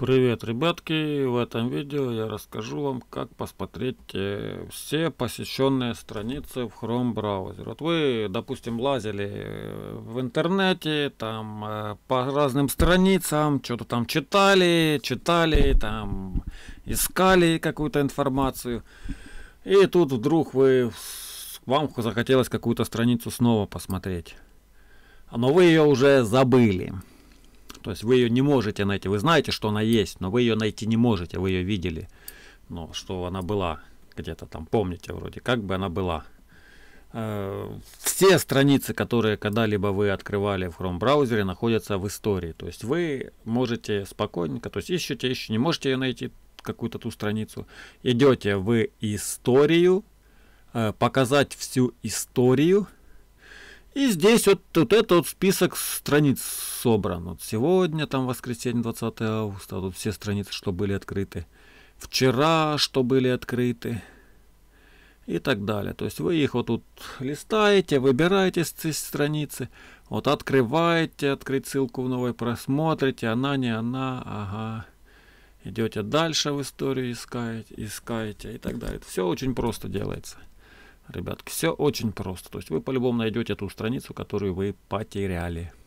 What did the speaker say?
Привет, ребятки! В этом видео я расскажу вам, как посмотреть э, все посещенные страницы в Chrome браузер. Вот вы, допустим, лазили э, в интернете, там э, по разным страницам, что-то там читали, читали, там искали какую-то информацию. И тут вдруг вы, вам захотелось какую-то страницу снова посмотреть. Но вы ее уже забыли. То есть вы ее не можете найти. Вы знаете, что она есть, но вы ее найти не можете. Вы ее видели, но что она была где-то там, помните вроде, как бы она была. Э, все страницы, которые когда-либо вы открывали в Chrome браузере, находятся в истории. То есть вы можете спокойненько, то есть ищете, ищете, не можете ее найти, какую-то ту страницу. Идете в историю, э, показать всю историю, и здесь вот, вот этот вот список страниц собран. Вот сегодня, там воскресенье 20 августа, тут все страницы, что были открыты. Вчера, что были открыты. И так далее. То есть вы их вот тут листаете, выбираете с страницы. Вот открываете, открыть ссылку в новой, просмотрите, она не она, ага. Идете дальше в историю искаете, искаете и так далее. Все очень просто делается ребятки. Все очень просто. То есть вы по-любому найдете ту страницу, которую вы потеряли.